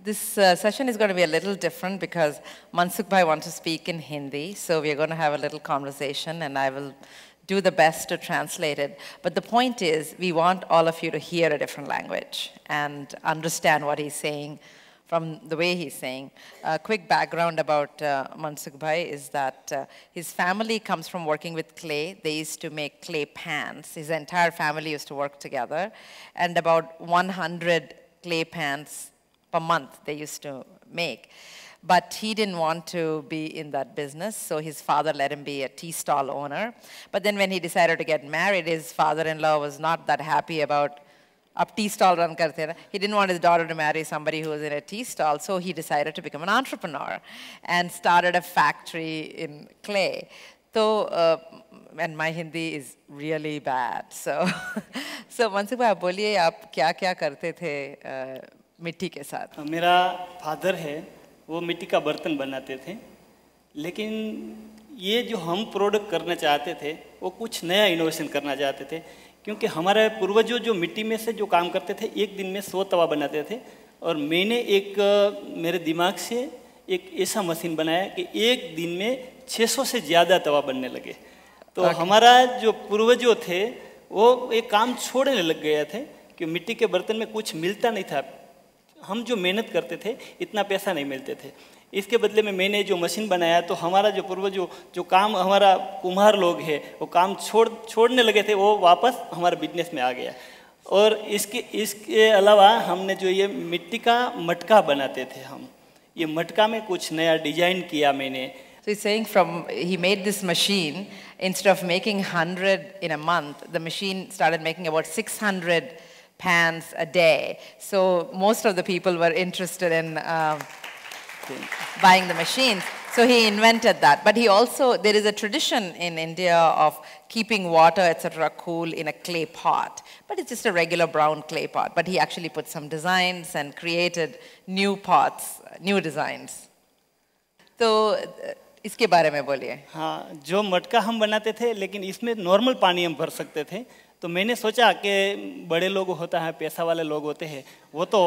This uh, session is going to be a little different because Mansukh Bhai wants to speak in Hindi, so we are going to have a little conversation and I will do the best to translate it. But the point is, we want all of you to hear a different language and understand what he's saying from the way he's saying. A quick background about uh, Mansukh Bhai is that uh, his family comes from working with clay. They used to make clay pans. His entire family used to work together. And about 100 clay pans per month they used to make. But he didn't want to be in that business, so his father let him be a tea stall owner. But then when he decided to get married, his father-in-law was not that happy about a tea stall run karte He didn't want his daughter to marry somebody who was in a tea stall, so he decided to become an entrepreneur and started a factory in clay. So, uh, and my Hindi is really bad. So, so मनसे भाई बोलिए आप क्या क्या करते do? मिट्टी के साथ हाँ, मेरा फादर है वो मिट्टी का बर्तन बनाते थे लेकिन ये जो हम प्रोडक्ट करना चाहते थे वो कुछ नया इनोवेशन करना चाहते थे क्योंकि हमारे पूर्वजों जो मिट्टी में से जो काम करते थे एक दिन में सौ तवा बनाते थे और मैंने एक मेरे दिमाग से एक ऐसा मशीन बनाया कि एक दिन में 600 से ज़्यादा तवा बनने लगे तो हमारा जो पूर्वजों थे वो एक काम छोड़ने लग गया थे कि मिट्टी के बर्तन में कुछ मिलता नहीं था हम जो मेहनत करते थे इतना पैसा नहीं मिलते थे इसके बदले में मैंने जो मशीन बनाया तो हमारा जो पूर्व जो काम हमारा कुम्हार लोग है वो काम छोड़ छोड़ने लगे थे वो वापस हमारे बिजनेस में आ गया और इसके इसके अलावा हमने जो ये मिट्टी का मटका बनाते थे हम ये मटका में कुछ नया डिजाइन किया मैंने So he's saying from, he made this machine, instead of making 100 in a month, the machine started making about 600 pans a day. So most of the people were interested in uh, buying the machines. So he invented that. But he also, there is a tradition in India of keeping water, etc., cool in a clay pot. But it's just a regular brown clay pot. But he actually put some designs and created new pots, new designs. So इसके बारे में बोलिए हाँ जो मटका हम बनाते थे लेकिन इसमें नॉर्मल पानी हम भर सकते थे तो मैंने सोचा कि बड़े लोग होता है पैसा वाले लोग होते हैं वो तो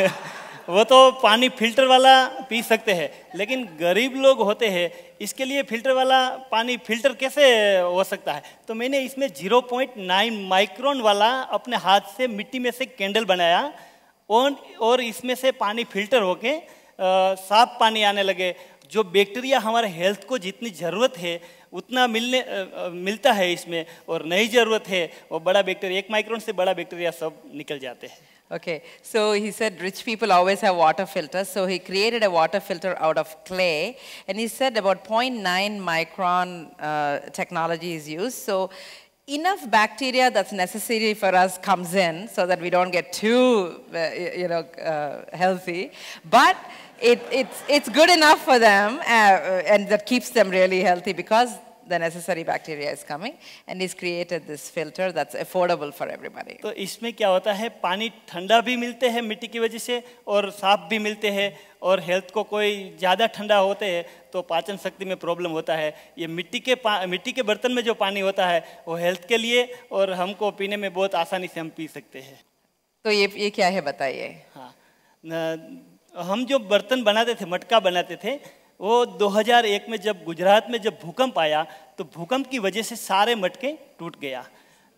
वो तो पानी फिल्टर वाला पी सकते हैं लेकिन गरीब लोग होते हैं इसके लिए फिल्टर वाला पानी फिल्टर कैसे हो सकता है तो मैंने इसमें जीरो पॉइंट नाइन माइक्रोन वाला अपने हाथ से मिट्टी में से कैंडल बनाया और और इसमें से पानी फिल्टर होके साफ पानी आने लगे जो बैक्टीरिया हमारे हेल्थ को जितनी ज़रूरत है उतना मिलने आ, मिलता है इसमें और नहीं ज़रूरत है वो बड़ा बैक्टीरिया एक माइक्रोन से बड़ा बैक्टीरिया सब निकल जाते हैं Okay, so he said rich people always have water filters. So he created a water filter out of clay. And he said about 0.9 micron uh, technology is used. So enough bacteria that's necessary for us comes in so that we don't get too, uh, you know, uh, healthy. But it, it's, it's good enough for them uh, and that keeps them really healthy because the necessary bacteria is coming and he's created this filter that's affordable for everybody तो इसमें क्या होता है पानी ठंडा भी मिलते हैं मिट्टी की वजह से और साफ भी मिलते हैं और हेल्थ को कोई ज़्यादा ठंडा होते हैं तो पाचन शक्ति में प्रॉब्लम होता है ये मिट्टी के मिट्टी के बर्तन में जो पानी होता है वो हेल्थ के लिए और हमको पीने में बहुत आसानी से हम पी सकते हैं तो ये ये क्या है बताइए हाँ हम जो बर्तन बनाते थे मटका बनाते थे वो 2001 में जब गुजरात में जब भूकंप आया तो भूकंप की वजह से सारे मटके टूट गया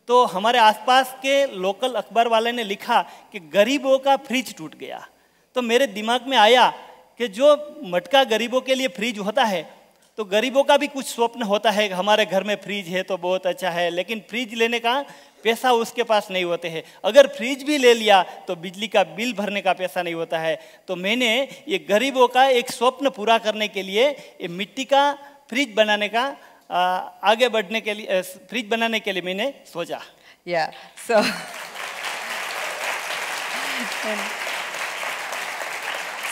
तो हमारे आसपास के लोकल अखबार वाले ने लिखा कि गरीबों का फ्रिज टूट गया तो मेरे दिमाग में आया कि जो मटका गरीबों के लिए फ्रिज होता है तो गरीबों का भी कुछ स्वप्न होता है हमारे घर में फ्रिज है तो बहुत अच्छा है लेकिन फ्रिज लेने का पैसा उसके पास नहीं होते हैं अगर फ्रिज भी ले लिया तो बिजली का बिल भरने का पैसा नहीं होता है तो मैंने ये गरीबों का एक स्वप्न पूरा करने के लिए ये मिट्टी का फ्रिज बनाने का आगे बढ़ने के लिए फ्रिज बनाने के लिए मैंने सोचा या yeah, so so...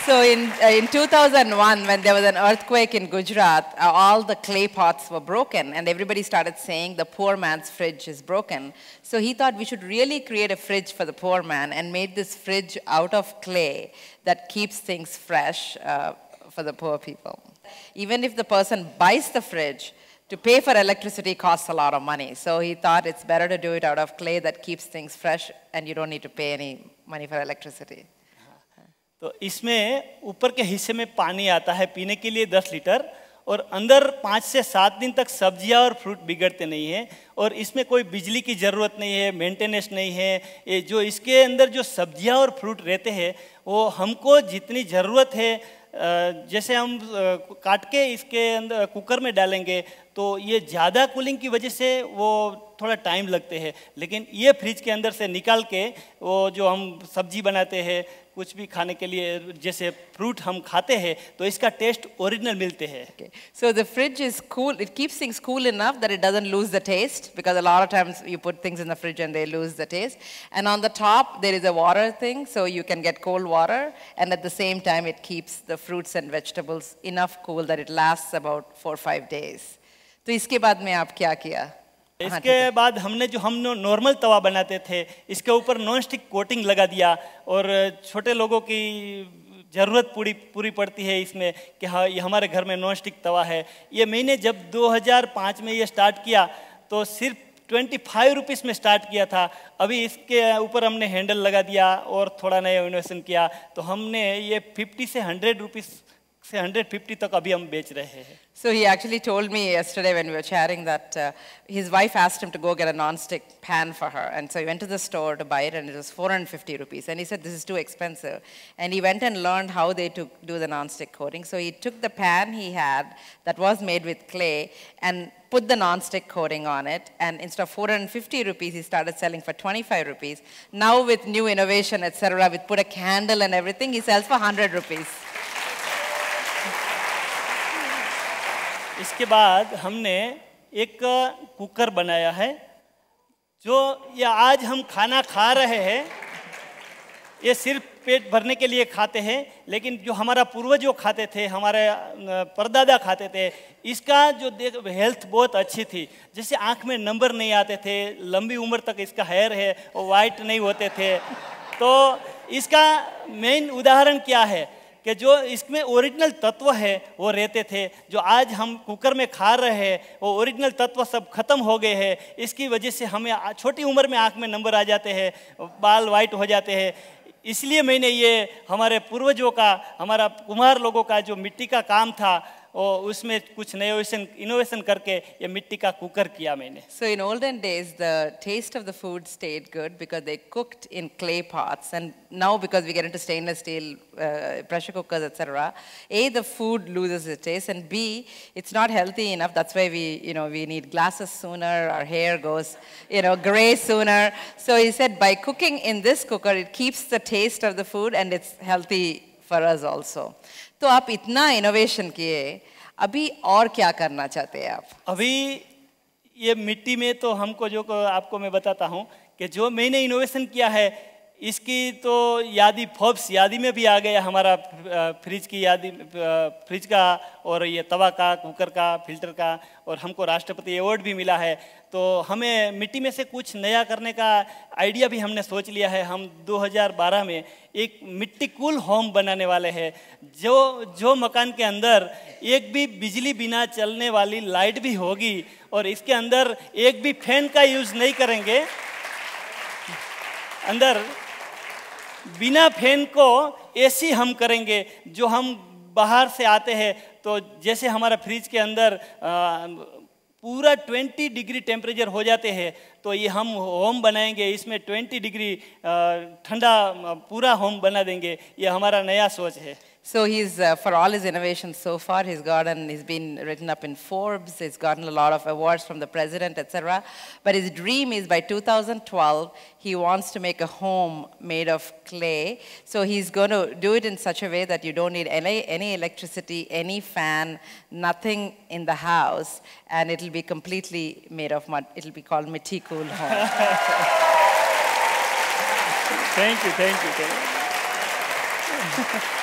So in, uh, in 2001, when there was an earthquake in Gujarat, uh, all the clay pots were broken, and everybody started saying the poor man's fridge is broken. So he thought we should really create a fridge for the poor man and made this fridge out of clay that keeps things fresh uh, for the poor people. Even if the person buys the fridge, to pay for electricity costs a lot of money. So he thought it's better to do it out of clay that keeps things fresh and you don't need to pay any money for electricity. तो इसमें ऊपर के हिस्से में पानी आता है पीने के लिए दस लीटर और अंदर पाँच से सात दिन तक सब्जियां और फ्रूट बिगड़ते नहीं हैं और इसमें कोई बिजली की ज़रूरत नहीं है मेंटेनेंस नहीं है ये जो इसके अंदर जो सब्जियां और फ्रूट रहते हैं वो हमको जितनी ज़रूरत है जैसे हम काट के इसके अंदर कुकर में डालेंगे तो ये ज़्यादा कूलिंग की वजह से वो थोड़ा टाइम लगते हैं लेकिन ये फ्रिज के अंदर से निकाल के वो जो हम सब्जी बनाते हैं कुछ भी खाने के लिए जैसे फ्रूट हम खाते हैं तो इसका टेस्ट ओरिजिनल मिलते हैं so the fridge is cool it keeps things cool enough that it doesn't lose the taste because a lot of times you put things in the fridge and they lose the taste and on the top there is a water thing so you can get cold water and at the same time it keeps the fruits and vegetables enough cool that it last about four five days तो इसके बाद में आप क्या किया हाँ, इसके हाँ, बाद हमने जो हम नॉर्मल तवा बनाते थे इसके ऊपर नॉन स्टिक कोटिंग लगा दिया और छोटे लोगों की ज़रूरत पूरी पूरी पड़ती है इसमें कि हाँ ये हमारे घर में नॉन स्टिक तवा है ये मैंने जब 2005 में ये स्टार्ट किया तो सिर्फ ट्वेंटी फाइव में स्टार्ट किया था अभी इसके ऊपर हमने हैंडल लगा दिया और थोड़ा नया इनोवेशन किया तो हमने ये फिफ्टी से हंड्रेड रुपीज़ तक अभी हम बेच रहे हैं So he actually told me yesterday when we were chatting that uh, his wife asked him to go get a non-stick pan for her. And so he went to the store to buy it and it was 450 rupees. And he said, this is too expensive. And he went and learned how they do the non-stick coating. So he took the pan he had that was made with clay and put the non-stick coating on it. And instead of 450 rupees, he started selling for 25 rupees. Now with new innovation, etc., with put a candle and everything, he sells for 100 rupees. इसके बाद हमने एक cooker बनाया है जो ये आज हम खाना खा रहे हैं ये सिर्फ पेट भरने के लिए खाते हैं लेकिन जो हमारा पूर्वज जो खाते थे हमारे परदादा खाते थे इसका जो देख हेल्थ बहुत अच्छी थी जैसे आँख में नंबर नहीं आते थे लंबी उम्र तक इसका हेयर है वो वाइट नहीं होते थे तो इसका मेन उदाहरण क्या है कि जो इसमें ओरिजिनल तत्व है वो रहते थे जो आज हम कुकर में खा रहे हैं वो ओरिजिनल तत्व सब खत्म हो गए हैं इसकी वजह से हमें छोटी उम्र में आँख में नंबर आ जाते हैं बाल वाइट हो जाते हैं इसलिए मैंने ये हमारे पूर्वजों का हमारा कुम्हार लोगों का जो मिट्टी का काम था So in olden days, the taste of the food stayed good because they cooked in clay pots. And now because we get into stainless steel uh, pressure cookers, etc., A, the food loses its taste, and B, it's not healthy enough. That's why we, you know, we need glasses sooner, our hair goes, you know, gray sooner. So he said by cooking in this cooker, it keeps the taste of the food and it's healthy for us also तो आप इतना innovation किए अभी और क्या करना चाहते हैं आप अभी ये मिट्टी में तो हमको जो आपको मैं बताता हूँ कि जो मैंने इनोवेशन किया है इसकी तो यादी फोब्स यादी में भी आ गया हमारा फ्रिज की यादी फ्रिज का और ये तवा का कुकर का फिल्टर का और हमको राष्ट्रपति अवार्ड भी मिला है तो हमें मिट्टी में से कुछ नया करने का आइडिया भी हमने सोच लिया है हम 2012 में एक मिट्टी कूल होम बनाने वाले हैं जो जो मकान के अंदर एक भी बिजली बिना चलने वाली लाइट भी होगी और इसके अंदर एक भी फैन का यूज़ नहीं करेंगे अंदर बिना फैन को एसी हम करेंगे जो हम बाहर से आते हैं तो जैसे हमारा फ्रिज के अंदर आ, पूरा 20 डिग्री टेम्परेचर हो जाते हैं तो ये हम होम बनाएंगे इसमें 20 डिग्री ठंडा पूरा होम बना देंगे ये हमारा नया सोच है So he's, uh, for all his innovations so far, he's gotten, he's been written up in Forbes, he's gotten a lot of awards from the president, etc. But his dream is by 2012, he wants to make a home made of clay. So he's going to do it in such a way that you don't need any, any electricity, any fan, nothing in the house, and it'll be completely made of mud. It'll be called Mitikul Home. thank you, thank you. Thank you.